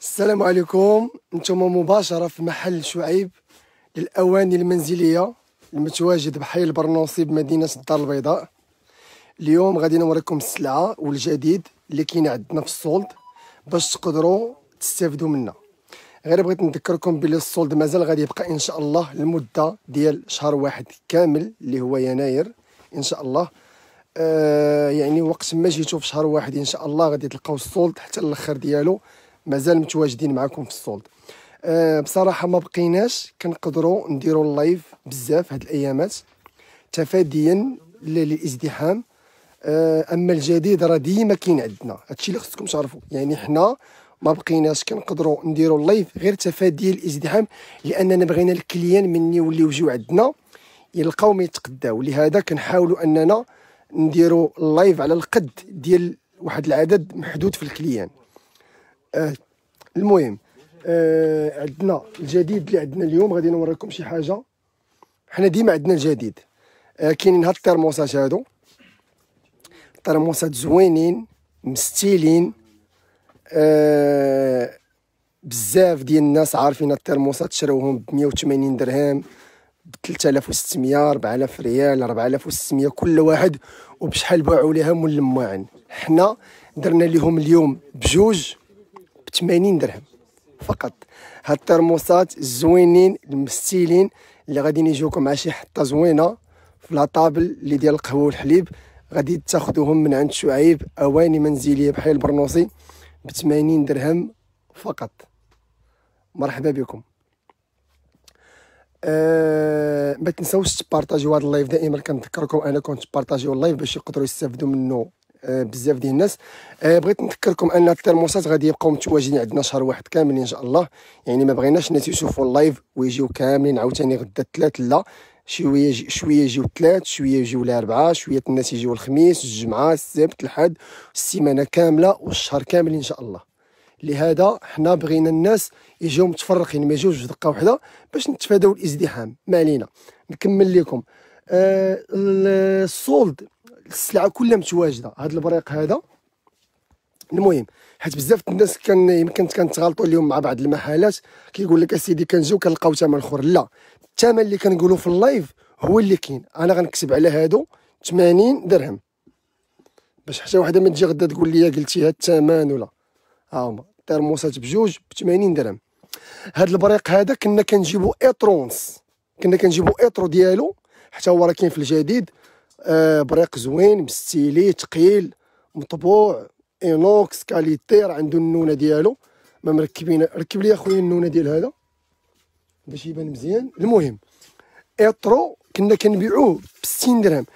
السلام عليكم نتوما مباشرة في محل شعيب للأواني المنزلية المتواجد بحي البرنوصي بمدينة الدار البيضاء اليوم غادي نوريكم السلعة والجديد اللي كاين عندنا في السولد باش تقدروا تستافدوا منها غير بغيت نذكركم بلي السولد مازال غادي يبقى ان شاء الله المدة ديال شهر واحد كامل اللي هو يناير ان شاء الله آه يعني وقت ما جيتو في شهر واحد ان شاء الله غادي تلقاو السولد حتى الاخر ديالو مازال متواجدين معكم في السولد أه بصراحه ما بقيناش كنقدروا نديروا اللايف بزاف هاد الايامات تفاديا للازدحام آه، اما الجديد راه ديما كاين عندنا هادشي اللي خصكم تعرفوا يعني حنا ما بقيناش كنقدروا نديروا اللايف غير تفاديا الازدحام لاننا بغينا الكليان من يوليو يجيو عندنا يلقاو ما يتقداو لهذا كنحاولوا اننا نديروا اللايف على القد ديال واحد العدد محدود في الكليان اه المهم آه عندنا الجديد اللي عندنا اليوم غادي نوريكم شي حاجه حنا ديما عندنا الجديد آه كاينين هاد الترموسات هادو الترموسات زوينين مستيلين آه بزاف ديال الناس عارفين الترموسات شراوهم ب 180 درهم ب 3600 4000 ريال 4600 كل واحد وبشحال باعوا ليها من الماعن حنا درنا ليهم اليوم بجوج ب 80 درهم فقط هاد الترموسات الزوينين المستيلين اللي غادي يجوكم مع شي حطه زوينه في طابل اللي ديال القهوه والحليب غادي تاخذوهم من عند شعيب اواني منزليه بحال البرنوسي ب 80 درهم فقط مرحبا بكم أه ما تنساوش تبارطاجيو هذا اللايف دائما كنذكركم انا كنت بارطاجيو اللايف باش يقدروا يستافدوا منه بزاف ديال الناس آه، بغيت نذكركم ان الترموسات غادي يبقاو متواجدين عندنا شهر واحد كامل ان شاء الله يعني ما بغيناش الناس يشوفوا اللايف ويجيو كاملين عاوتاني غدا الثلاث لا شويه شويه يجيو الثلاث شويه يجيو الاربعه شويه الناس يجيو الخميس الجمعه السبت الاحد السيمانه كامله والشهر كامل ان شاء الله لهذا حنا بغينا الناس يجيو متفرقين ما يجيوش في دقه واحده باش نتفاداو الازدحام ما علينا نكمل لكم آه السولد السلعه كلها متواجده هذا البريق هذا المهم حيت بزاف الناس كان يمكن كنتغالطوا اليوم مع بعض المحلات كيقول لك اسيدي كنجيو كنلقاو ثمن اخر لا الثمن اللي كنقولوا في اللايف هو اللي كاين انا غنكتب على هادو 80 درهم باش حتى وحده ما تجي غدا تقول لي قلتي هاد الثمن ولا ها هما الترموسات بجوج ب 80 درهم هاد البريق هذا كنا كنجيبو اطرونس كنا كنجيبو اطرو ديالو حتى هو راه كاين في الجديد آه، بريق زوين مستيلي تقيل مطبوع اينوكس كاليتي راه عنده النونه ديالو ما مركبين ركب لي اخويا النونه ديال هذا باش يبان مزيان المهم اترو كنا كنبيعوه ب 60 درهم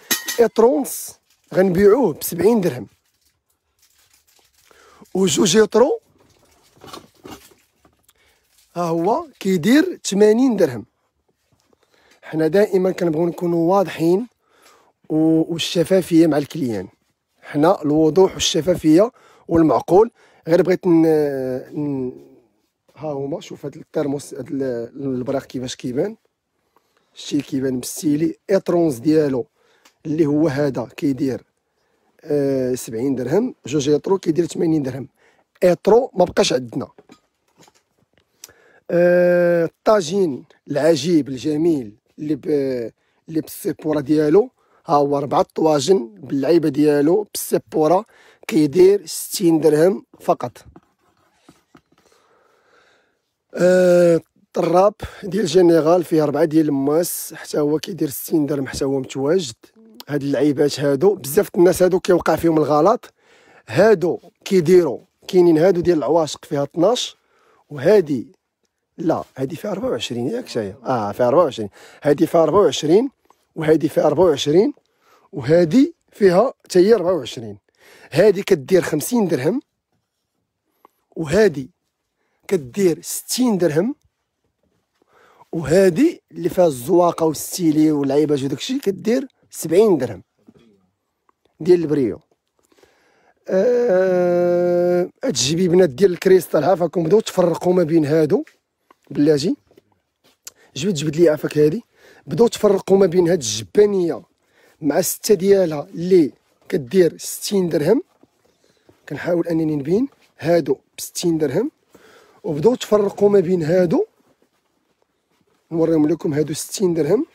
اترونس غنبيعوه ب 70 درهم وجوج اترو ها هو كيدير 80 درهم حنا دائما كنبغيو نكونوا واضحين والشفافيه مع الكليان حنا الوضوح والشفافيه والمعقول غير بغيت ن... ن... ها هما شوف هاد الترموس هاد البراق كيفاش كيبان شتي كيبان بالسيلي اترونز ديالو اللي هو هذا كيدير أه سبعين درهم جوج اترو كيدير 80 درهم اترو ما بقاش عندنا أه الطاجين العجيب الجميل اللي ب اللي بالسيبوره ديالو ها هو ربعة طواجن باللعيبه ديالو بالسبوره كيدير ستين درهم فقط آه ديال جينيرال فيه ربعة ديال الماس حتى هو كيدير ستين درهم حتى هو متواجد هاد اللعيبات هادو بزاف الناس هادو كيوقع فيهم الغلط هادو كيديروا كاينين هادو ديال العواشق فيها 12 وهادي لا هادي فيها 24 ياك شايه اه فيها 24 هادي فيها 24 وهذه فيها 24 وهذه فيها حتى هي 24 هذه كدير 50 درهم وهذه كدير 60 درهم وهذه اللي فيها الزواقه والستيلي وداك الشيء كدير 70 درهم ديال البريو أه... هاد الجبيبنات ديال الكريستال عافاكم بداو تفرقوا ما بين هادو بلاتي جبد جبد لي عافاك هادي بداو تفرقوا ما بين هاد الجبانيه مع سته ديالها اللي كدير 60 درهم كنحاول انني نبين هادو ب 60 درهم وبداو تفرقوا ما بين هادو نوريهم لكم هادو 60 درهم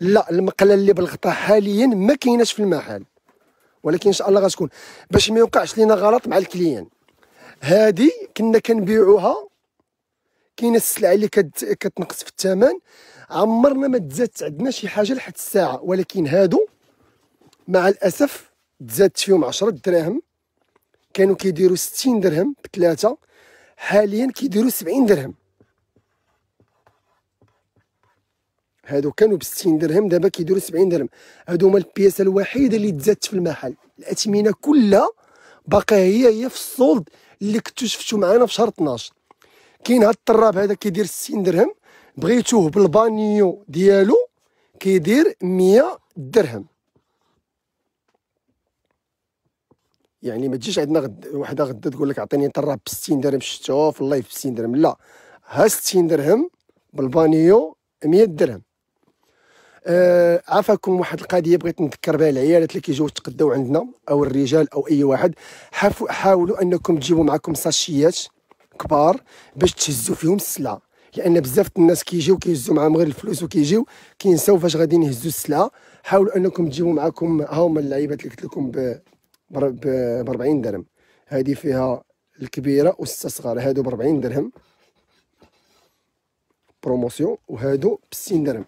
لا المقله اللي بالغطاء حاليا ما كايناش في المحل ولكن ان شاء الله غتكون باش ما يوقعش لينا غلط مع الكليان هادي كنا كنبيعوها كاينه السلعه اللي كتنقص في الثمن عمرنا ما تزادت عندنا شي حاجه لحد الساعه ولكن هادو مع الاسف تزادت فيهم 10 دراهم كانوا كيديروا 60 درهم بثلاثه حاليا كيديروا 70 درهم هادو كانوا ب 60 درهم دابا كيديروا 70 درهم هادو هما البياسه الوحيده اللي تزادت في المحل الاثمنه كلها باقا هي هي في السولد اللي كنتو شفتو معانا في شهر 12 كاين هاد الطراب هذا كيدير 60 درهم بغيتوه بالبانيو ديالو كيدير مية درهم يعني ما تجيش عندنا غد وحده غدا تقول لك عطيني طرا ب 60 درهم شفتوه في اللايف ب 60 درهم لا ها 60 درهم بالبانيو 100 درهم آه عافاكم واحد القضيه بغيت نذكر بها العيالات اللي كيجيو يتقداو عندنا او الرجال او اي واحد حاولوا انكم تجيبوا معكم ساشيات كبار باش تهزوا فيهم السلعه لان بزاف الناس كيجيو كيهزوا معاهم غير الفلوس وكيجيو كينساو فاش غاديين يهزوا السلعه حاولوا انكم تجيبوا معاكم ها هما اللعيبات اللي قلت لكم ب ب 40 درهم هذه فيها الكبيره والسته صغار هادو ب 40 درهم بروموسيون وهادو ب 60 درهم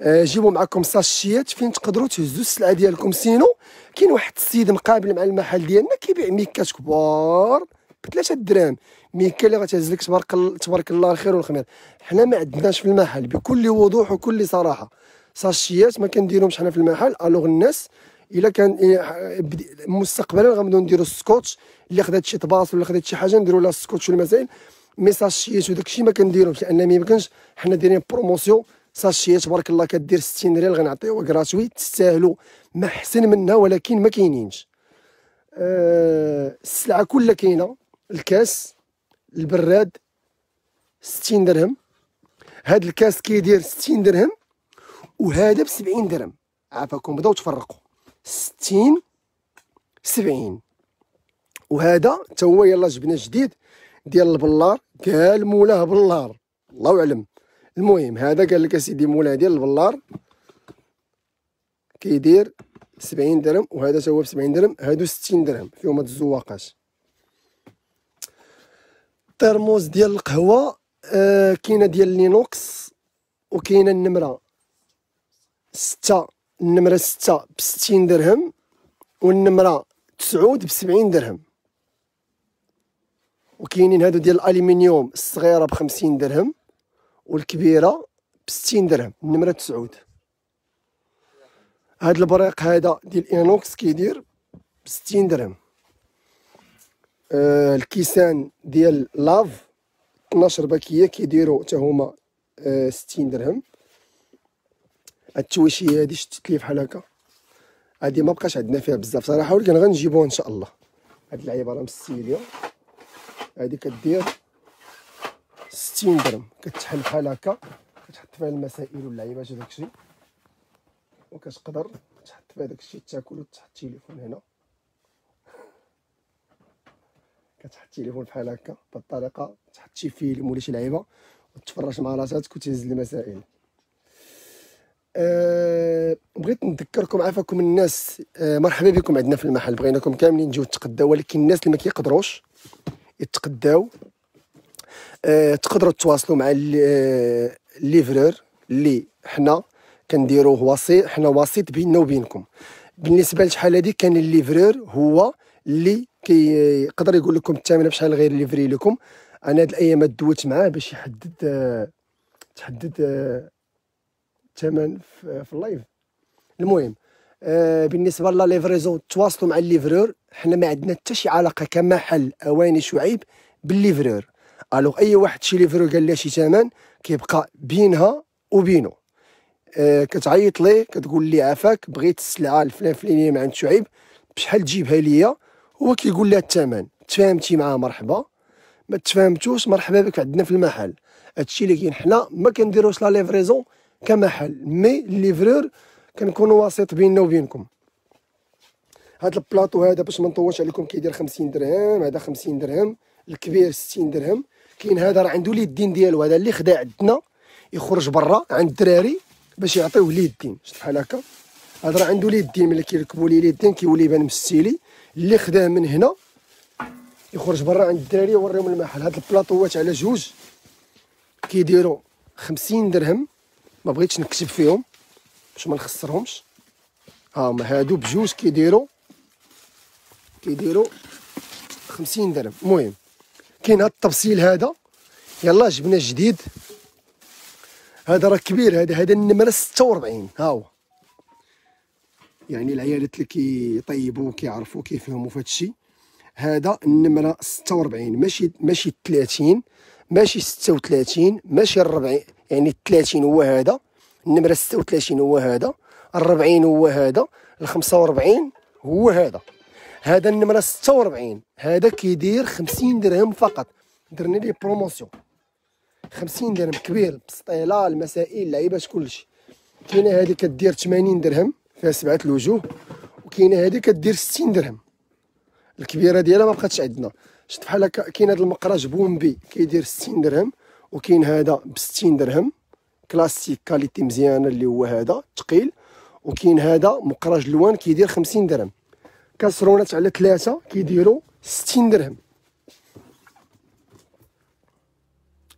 آه، جيبوا معكم ساشيات فين تقدروا تهزوا السلعه ديالكم سينو كاين واحد السيد مقابل مع المحل ديالنا كيبيع ميكات كبار بثلاثه دراهم ميكا اللي غتهز لك تبارك تبارك الله الخير والخمير حنا ما عندناش في المحل بكل وضوح وكل صراحه ساشيات ما كنديرهمش حنا في المحل الوغ الناس الا كان إيه، مستقبلا غنبداو نديرو السكوتش اللي خدات شي طباس ولا خدات شي حاجه نديرو لها السكوتش والمسائل مي ساشيات وداك الشيء ما كنديروش لان ما يمكنش حنا دايرين بروموسيون ساشيات تبارك الله كدير 60 ريال غنعطيوها كراتوي تستاهلوا ما احسن منها ولكن ما كاينينش أه السلعه كلها كاينه الكاس البراد 60 درهم هاد الكاس كيدير 60 درهم وهذا ب 70 درهم عافاكم بداو تفرقوا 60 70 وهذا تا هو يلا جبنا جديد ديال البلار قال مولاه بلار الله اعلم المهم هذا قال لك اسيدي مولاه ديال البلار كيدير 70 درهم وهذا تا هو ب 70 درهم هادو 60 درهم فيهم هاد الزواقات الترموز ديال القهوه آه كاينه ديال لينوكس وكاينه النمره ستة النمره ستة بستين درهم والنمره تسعود بسبعين درهم وكاينين هادو ديال الألمنيوم الصغيره بخمسين درهم والكبيره بستين درهم النمره تسعود هاد البريق هذا ديال انوكس كيدير بستين درهم آه، الكيسان ديال لاف 12 باكيه كيديروا حتى هما 60 آه، درهم هاد التويشيه هادي شتت لي بحال هكا هادي ما بقاش عندنا فيها بزاف صراحه ولكن غنجيبوها ان شاء الله هاد اللعيبه راه مستيليه هادي كدير 60 درهم كتحل بحال هكا كتحط فيها المسائل واللعيبات وداكشي وكتقدر تحط فيها داكشي تاكل وتحط التليفون هنا كتحط التليفون بحال هكا بهذه الطريقه تحط شي فيلم ولا شي لعيبه وتفرج مع راساتك وتهز المسائل أه بغيت نذكركم عافاكم الناس أه مرحبا بكم عندنا في المحل بغيناكم كاملين تجيو نتقداو ولكن الناس اللي ما كيقدروش يتقداو أه تقدروا تواصلوا مع الليفرور آه، اللي حنا كنديروه وسيط حنا وسيط بيننا وبينكم بالنسبه لشحال هذه كان الليفرور هو اللي كيقدر يقول لكم الثمن بشحال غير ليفري لكم انا هاد الايامات دوت معاه باش يحدد تحدد الثمن في اللايف المهم آه، بالنسبه لا ليفريزون تواصلوا مع الليفرور حنا ما عندنا حتى شي علاقه كمحل اواني شعيب بالليفرور الوغ اي واحد شي ليفرور قال لها شي ثمن كيبقى بينها وبينه آه كتعيط ليه كتقول لي عافاك بغيت السلعه الفلان فلانيه مع عند شعيب بشحال تجيبها ليا هو كيقول لها الثمن تفاهمتي معاه مرحبا ما تفاهمتوش مرحبا بك عندنا في المحل هادشي اللي كاين حنا ما كنديروش لا ليفريزون كمحل مي ليفرور كنكونوا وسيط بيننا وبينكم هاد البلاطو هذا باش ما نطولش عليكم كيدير 50 درهم هذا 50 درهم الكبير 60 درهم كاين هذا راه عنده اليدين ديالو هذا اللي خدا عندنا يخرج برا عند الدراري باش يعطيوه اليدين شحال هكا هذا راه عنده اليدين ملي كيركبوا ليه اليدين كيولي يبان مستيلي اللي خداه من هنا يخرج برا عند الدراري يوريهم المحل هاد البلاطوات على جوج كيديروا خمسين درهم ما بغيتش نكتب فيهم باش ما نخسرهمش ها هما هادو بجوج كيديروا كيديروا خمسين درهم المهم كاين هاد التبصيل هذا يلا جبنا جديد هذا راه كبير هذا هذا النمره 46 ها هو يعني العيالات اللي كيطيبوا كيعرفوا كيفهموا في هذا الشيء هذا النمره 46 ماشي ماشي 30 ماشي 36 ماشي 40 يعني 30 هو هذا النمره 36 هو هذا 40 هو هذا ال 45 هو هذا هذا النمره 46 هذا كيدير 50 درهم فقط درنا ليه بروموسيون 50 درهم كبير بسطيله المسائل لعيبات كلشي كاينه هذه كدير 80 درهم فيها سبعه الوجوه وكاينه هذه كدير 60 درهم الكبيره ديالها ما بقاتش عندنا شفت بحال هكا كاين هذا المقراج بومبي كيدير 60 درهم وكاين هذا ب 60 درهم كلاسيك كاليتي مزيانه اللي هو هذا ثقيل وكاين هذا مقراج لوان كيدير 50 درهم كاسرونات على ثلاثه كيديروا 60 درهم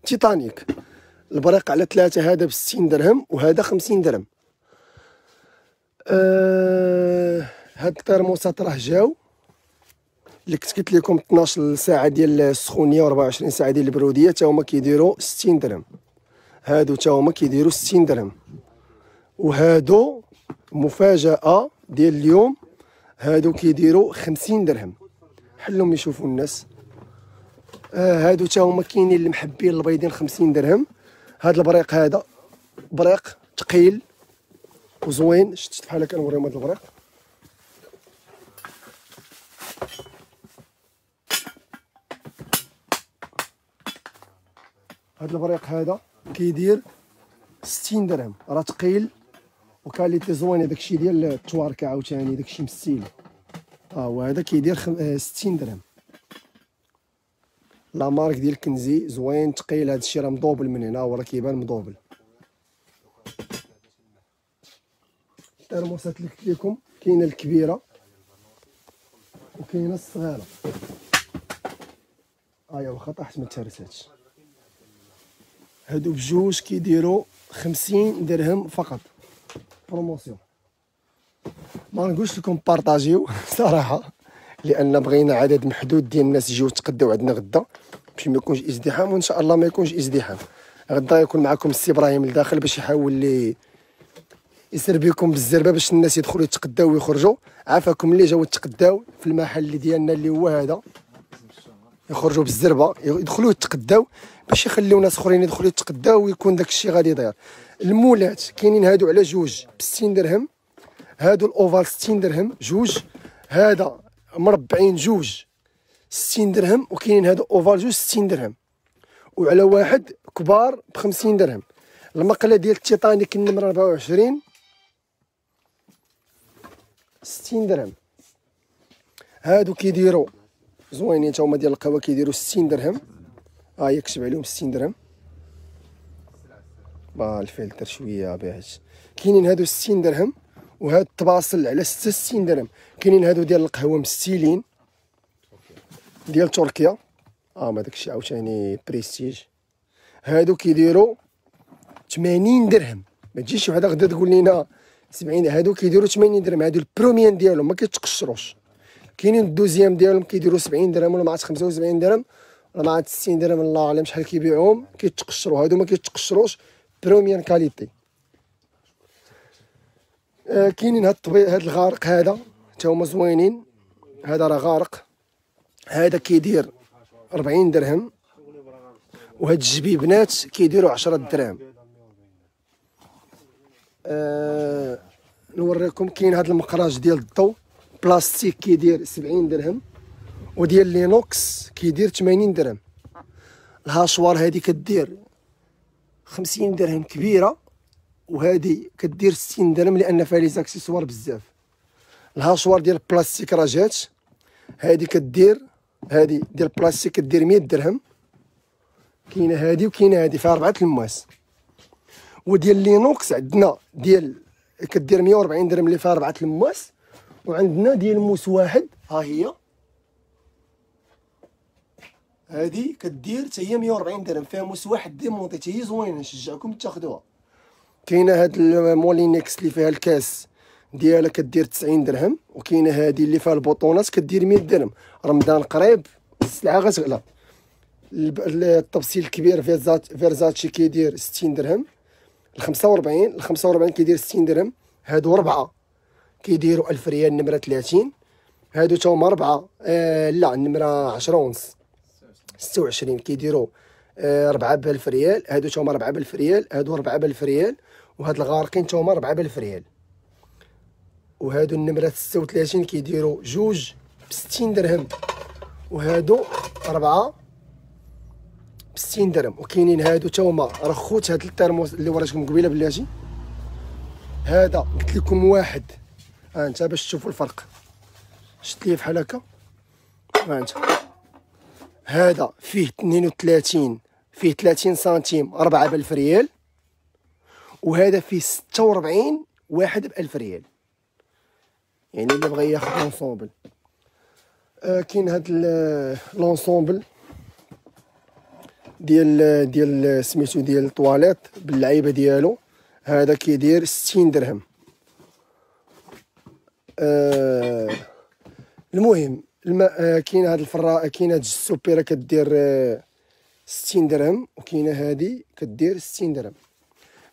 تيتانيك البريق على ثلاثه هذا ب 60 درهم وهذا 50 درهم آه هاد الترموسات راه جاو اللي كنت قلت لكم 12 ساعه ديال السخونيه و24 ساعه ديال البروديه حتى هما كيديروا 60 درهم هادو حتى هما كيديروا 60 درهم وهادو مفاجاه ديال اليوم هادو كيديروا 50 درهم حلهم يشوفوا الناس آه هادو حتى هما كاينين المحبين البيضين 50 درهم هاد البريق هذا بريق ثقيل وزوين شتشت بحال هكا نوريهم هاد الوريق هاد الوريق هذا كيدير 60 درهم راه ثقيل وكاليتي زوينه داكشي ديال التوارك عاوتاني داكشي مستيل ها هو هذا كيدير 60 آه، درهم لا مارك ديال كنزي زوين ثقيل هادشي راه مضوبل من هنا هو كيبان مضوبل الترموسات اللي قلت لكم كاينه الكبيره وكاينه الصغيره ايا واخا طاحت ما تهرساتش هادو بجوج كيديروا خمسين درهم فقط بروموسيون ما نقولش لكم بارطاجيو صراحه لان بغينا عدد محدود ديال الناس يجيو يتقداو عندنا غدا باش ما يكونش ازدحام وان شاء الله ما يكونش ازدحام غدا يكون معكم السي ابراهيم لداخل باش يحاول لي يسير بكم بالزربه باش الناس يدخلوا يتقداو ويخرجوا عافاكم اللي جاوا يتقداو في المحل اللي ديالنا اللي هو هذا يخرجوا بالزربه يدخلوا يتقداو باش يخليو ناس اخرين يدخلوا يتقداو ويكون داك الشيء غادي يضيع المولات كاينين هادو على جوج ب 60 درهم هادو الاوفال 60 درهم جوج هذا مربعين جوج 60 درهم وكاينين هادو اوفال جوج 60 درهم وعلى واحد كبار ب 50 درهم المقله ديال التيتانيك النمره 24 60 درهم هادو كيديروا زوينين حتى هما ديال القهوه كيديروا 60 درهم ها هي كتب عليهم 60 درهم با الفلتر شويه باهت كاينين هادو 60 درهم وهاد الطباصل على 66 درهم كاينين هادو ديال القهوه مستيلين ديال تركيا اه ما داكشي عاوتاني بريستيج هادو كيديروا 80 درهم ما تجيش وحده غدا تقول لنا سمعيني هادو كيديروا 80 درهم هادو البروميان ديالهم ما كيتقشروش كاينين الدوزيام ديالهم كيديروا 70 درهم ولا مع 75 درهم ولا مع 60 درهم الله اعلم شحال كيبيعوهم كيتقشروا هادو ما كيتقشروش بروميان كاليتي آه كاينين هاد الطبيب هاد الغارق هذا حتى هما زوينين هذا راه غارق هذا كيدير 40 درهم وهاد الجبيبنات كيديروا 10 دراهم آه، نوريكم كاين هذا المقراج ديال الضو بلاستيك كيدير 70 درهم وديال لينوكس كيدير 80 درهم الهاشوار هذه كدير 50 درهم كبيره وهذه كدير 60 درهم لان فيها لي زاكسيسوار بزاف الهاشوار ديال البلاستيك راه جات هذه كدير هذه ديال البلاستيك كدير 100 درهم كاينه هذه وكاينه هذه فيها 4 الماس وديال لينوكس عندنا ديال كدير 140 درهم اللي فيها اربعه الماس وعندنا ديال موس واحد ها هي هادي كدير حتى هي 140 درهم فيها موس واحد ديمونتي حتى هي زوينه نشجعكم تاخذوها كاينه هاد المولينكس اللي فيها الكاس ديالها كدير 90 درهم وكاينه هادي اللي فيها البطونات كدير 100 درهم رمضان قريب السلعه غتغلى التبسيط الكبير فيرزاتشي كيدير 60 درهم ال 45 ال 45 كيدير 60 درهم هادو ربعه كيديروا 1000 ريال النمره 30 هادو تاهما ربعه آه لا النمره 10 ونص 26 كيديروا آه، ربعة ب 1000 ريال هادو تاهما ربعة ب 1000 ريال هادو ربعة ب 1000 ريال وهاد الغارقين تاهما ربعة ب 1000 ريال وهادو النمره 36 كيديروا جوج ب 60 درهم وهادو ربعه ب 60 درهم وكاينين هادو حتى هما رخوت هاد الترموس اللي وريتكم قبيله بلاتي هذا قلت لكم واحد ها انت باش تشوفوا الفرق شفت ليه بحال هكا ها انت هذا فيه 32 فيه 30 سنتيم 4 ب 1000 ريال وهذا فيه 46 واحد ب 1000 ريال يعني اللي بغى ياخذ لونسومبل آه كاين هاد لونسومبل ديال ديال سميتو ديال الطواليط باللعيبه ديالو هذا كيدير 60 درهم آه المهم الماء آه، كاين هاد الفرا كاين هاد السوبيره كدير 60 آه، درهم وكاينه هادي كدير 60 درهم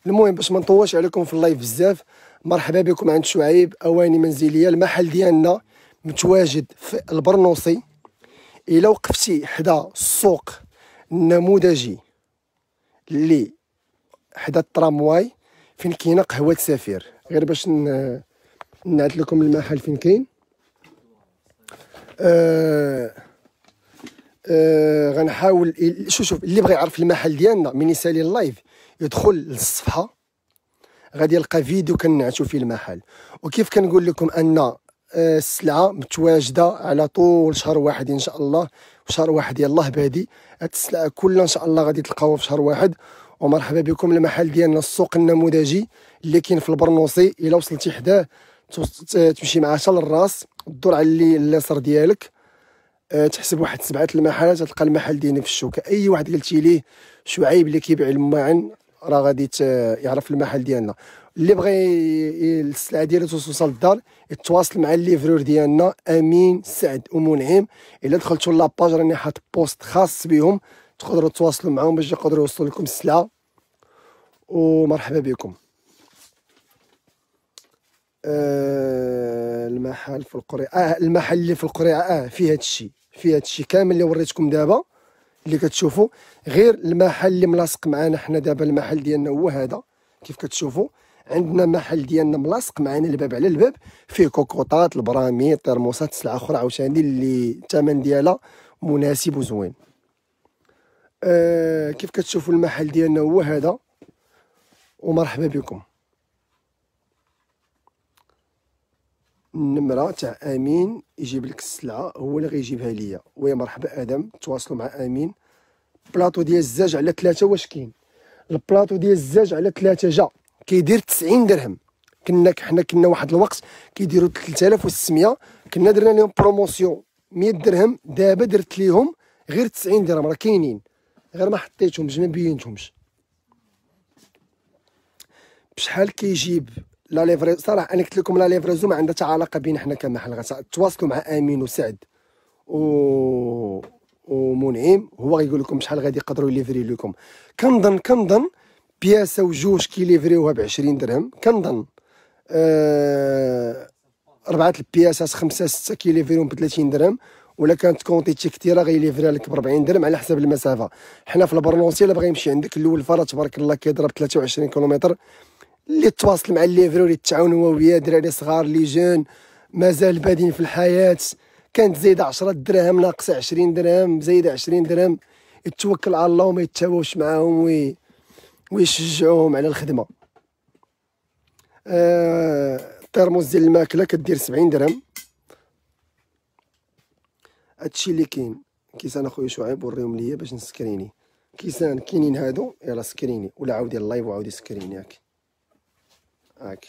المهم باش ما نطولش عليكم في اللايف بزاف مرحبا بكم عند شعيب اواني منزليه المحل ديالنا متواجد في البرنوصي الا وقفتي حدا السوق النموذجي اللي حدا الترامواي فين كاينه قهوه سفير غير باش نعت لكم المحل فين كاين آه آه غنحاول شوف شوف اللي بغى يعرف المحل ديالنا من يسالي اللايف يدخل للصفحه غادي يلقى فيديو كنعتو فيه المحل وكيف كنقول لكم ان آه، السلعه متواجده على طول شهر واحد ان شاء الله شهر واحد يلاه بادي هاد السلعه كلها ان شاء الله غادي تلقاوها في شهر واحد ومرحبا بكم المحل ديالنا السوق النموذجي اللي كاين في البرنوصي الا وصلتي حداه تمشي مع حتى للراس دور على اليسر اليسار ديالك آه، تحسب واحد سبعه المحلات تلقى المحل ديالنا في الشوكه اي واحد قلتي ليه شعيب اللي كيبيع الماعن راه غادي يعرف المحل ديالنا اللي بغى السلعه ديالو توصل للدار يتواصل مع الليفرور ديالنا امين سعد ومنعم الا دخلتوا لاباج راني حاط بوست خاص بهم تقدروا تواصلوا معاهم باش يقدروا يوصلوا لكم السلعه ومرحبا بكم آه المحل في القريعه آه المحل اللي في القريعه اه فيه هادشي فيه الشيء كامل اللي وريتكم دابا اللي كتشوفوا غير المحل اللي ملاصق معانا حنا دابا المحل ديالنا هو هذا كيف كتشوفوا عندنا محل ديالنا ملاصق معنا الباب على الباب فيه كوكوطات البرامي الترموسات سلعه اخرى عاوتاني اللي الثمن ديالها مناسب وزوين آه كيف كتشوفوا المحل ديالنا هو هذا ومرحبا بكم النمره تاع امين يجيب لك السلعه هو اللي غيجيبها ليا ويا مرحبا ادم تواصلوا مع امين بلاطو ديال الزاج على ثلاثة واش كاين البلاطو ديال الزاج على ثلاثة جا كيدير 90 درهم كنا حنا كنا واحد الوقت كيديروا 3600 كنا درنا لهم بروموسيون 100 درهم دابا درت ليهم غير 90 درهم راه كاينين غير ما حطيتهمش ما بينتهمش بشحال كيجيب لا ليفري صراحه انا قلت لكم لا ليفريزو ما عندها حتى علاقه بين حنا كمحل تواصلوا مع امين وسعد و ومنعم هو غيقول لكم شحال غادي يقدروا يليفري لكم كنظن كنظن بياسه وجوج كيليفريوها ب 20 درهم كنظن أه ربعات البياسات خمسه سته كيليفريوهم ب 30 درهم ولا كانت كونتيتي كثيره غيليفريها لك ب 40 درهم على حسب المسافه حنا في البرنوسي الا بغا يمشي عندك الاول فرا تبارك الله كيضرب 23 كيلومتر اللي تواصل مع الليفري اللي تعاون هو وياه دراري صغار اللي جون مازال بادين في الحياه كانت زايده 10 دراهم ناقصه 20 درهم زايده 20 درهم يتوكل على الله وما يتشاوش معاهم وي ويشجعوهم على الخدمه الترموز آه، ديال الماكله كدير 70 درهم هادشي اللي كاين كيسان اخويا شعيب وريهم ليا باش نسكريني كيسان كاينين هادو يلا سكريني ولا عاودي اللايف وعاودي سكريني هاك هاك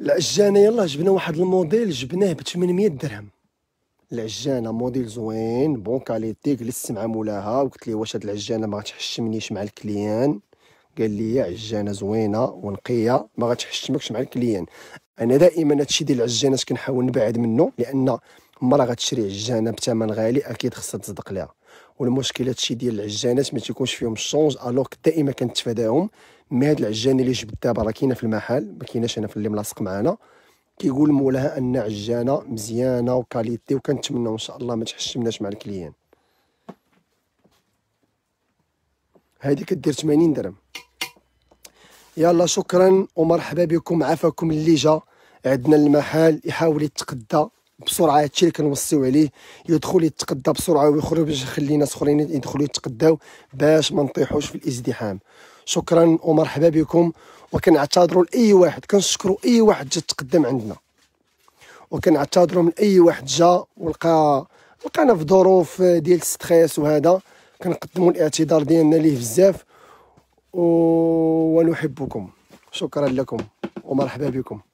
العجانه يلا جبنا واحد الموديل جبناه ب 800 درهم العجانه موديل زوين بون كاليتي جلست مع مولاها وقلت ليه واش هاد العجانه ما غتحشمنيش مع الكليان قال لي عجانه زوينه ونقيه ما غتحشمكش مع الكليان انا دائما هادشي ديال العجانات كنحاول نبعد منه لان مرة غتشري عجانه بثمن غالي اكيد خصها تصدق ليها والمشكله هادشي ديال العجانات ما تيكونش فيهم الشونج الوغ دائما كنتفاداهم مي هاد العجانه اللي جبت دابا راه كاينه في المحل ما كايناش انا في اللي ملاصق معانا كيقول مولاها ان عجانه مزيانه وكاليتي وكنتمناو ان شاء الله ما تحشمناش مع الكليان هذه كدير 80 درهم يلا شكرا ومرحبا بكم عافاكم اللي جا عندنا المحل يحاول يتقدى بسرعه هادشي اللي كنوصيو عليه يدخل يتقدى بسرعه ويخرج باش يخلي ناس اخرين يدخلوا يتقداو باش ما نطيحوش في الازدحام شكرا ومرحبا بكم وكنعتذروا لاي واحد كنشكروا اي واحد جا تقدم عندنا وكنعتذروا من اي واحد جا ولقى لقانا في ظروف ديال ستريس وهذا كنقدموا الاعتذار ديالنا ليه بزاف ونحبكم شكرا لكم ومرحبا بكم